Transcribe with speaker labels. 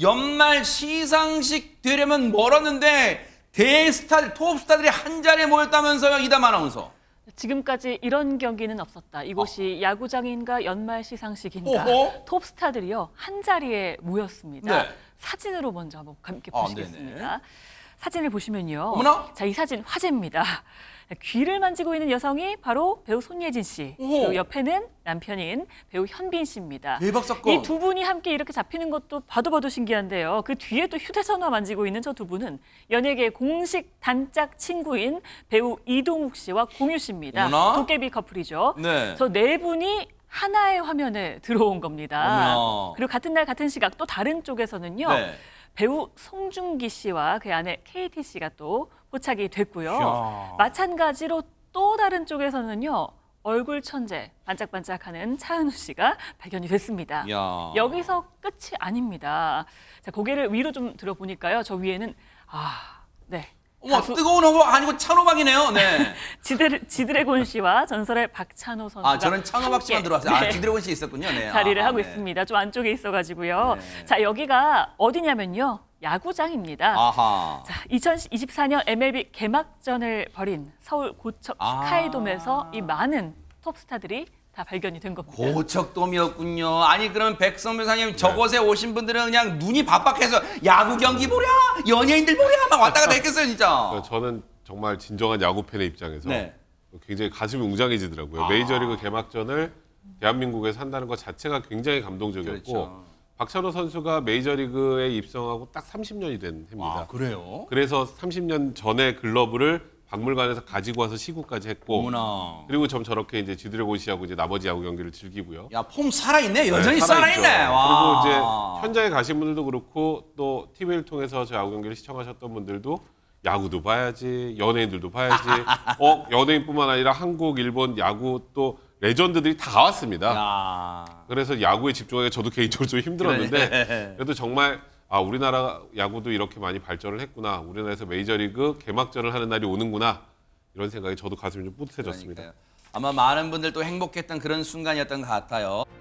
Speaker 1: 연말 시상식 되려면 멀었는데 대스타 톱스타들이 한 자리에 모였다면서요 이담 다 아나운서. 지금까지 이런 경기는 없었다. 이곳이 어. 야구장인가 연말 시상식인가 어허? 톱스타들이요 한 자리에 모였습니다. 네. 사진으로 먼저 한번 함께 아, 보시겠습니다. 아, 사진을 보시면요. 어머나? 자, 이 사진 화제입니다. 귀를 만지고 있는 여성이 바로 배우 손예진 씨. 오. 그 옆에는 남편인 배우 현빈 씨입니다. 대박 사건. 이두 분이 함께 이렇게 잡히는 것도 봐도 봐도 신기한데요. 그 뒤에 또 휴대전화 만지고 있는 저 두 분은 연예계 공식 단짝 친구인 배우 이동욱 씨와 공유 씨입니다. 어머나? 도깨비 커플이죠. 네. 저네 분이 하나의 화면에 들어온 겁니다. 어머나. 그리고 같은 날 같은 시각 또 다른 쪽에서는요. 네. 배우 송중기 씨와 그 아내 KT 씨가 또 포착이 됐고요. 야. 마찬가지로 또 다른 쪽에서는요. 얼굴 천재 반짝반짝하는 차은우 씨가 발견이 됐습니다. 야. 여기서 끝이 아닙니다. 자, 고개를 위로 좀 들어보니까요. 저 위에는 아, 네. 와 뜨거운 허브 아니고 찬호박이네요. 네. 지드래, 지드래곤 씨와 전설의 박찬호 선수가 아 저는 찬호박 씨만 들어왔어요. 아, 네. 아 지드래곤 씨 있었군요. 네. 자리를 아, 하고 네. 있습니다. 좀 안쪽에 있어가지고요. 네. 자 여기가 어디냐면요. 야구장입니다. 아하. 자, 2024년 MLB 개막전을 벌인 서울 고척 아. 스카이돔에서 이 많은 톱스타들이 다 발견이 된 겁니다. 고척돔이었군요. 아니 그럼 백선 변사님 네. 저곳에 오신 분들은 그냥 눈이 바박해서 야구 경기 보랴 연예인들 보랴 막 왔다 갔다 했겠어요 진짜.
Speaker 2: 네, 저는 정말 진정한 야구 팬의 입장에서 네. 굉장히 가슴이 웅장해지더라고요. 아. 메이저리그 개막전을 대한민국에 산다는 것 자체가 굉장히 감동적이었고 그렇죠. 박찬호 선수가 메이저리그에 입성하고 딱 30년이 된 해입니다. 아, 그래요? 그래서 30년 전에 글러브를 박물관에서 가지고 와서 시구까지 했고 어머나. 그리고 좀 저렇게 이제 지드래곤시하고 이제 나머지 야구 경기를 즐기고요. 야폼 살아있네 네, 여전히 네, 살아있네 와. 그리고 이제 현장에 가신 분들도 그렇고 또 TV를 통해서 저 야구 경기를 시청하셨던 분들도 야구도 봐야지 연예인들도 봐야지 어 연예인뿐만 아니라 한국 일본 야구 또 레전드들이 다왔습니다 야. 그래서 야구에 집중하기 저도 개인적으로 좀 힘들었는데 그래도 정말 아 우리나라 야구도 이렇게 많이 발전을 했구나. 우리나라에서 메이저리그 개막전을 하는 날이 오는구나. 이런 생각이 저도 가슴이 좀 뿌듯해졌습니다. 그러니까요.
Speaker 1: 아마 많은 분들 도 행복했던 그런 순간이었던 것 같아요.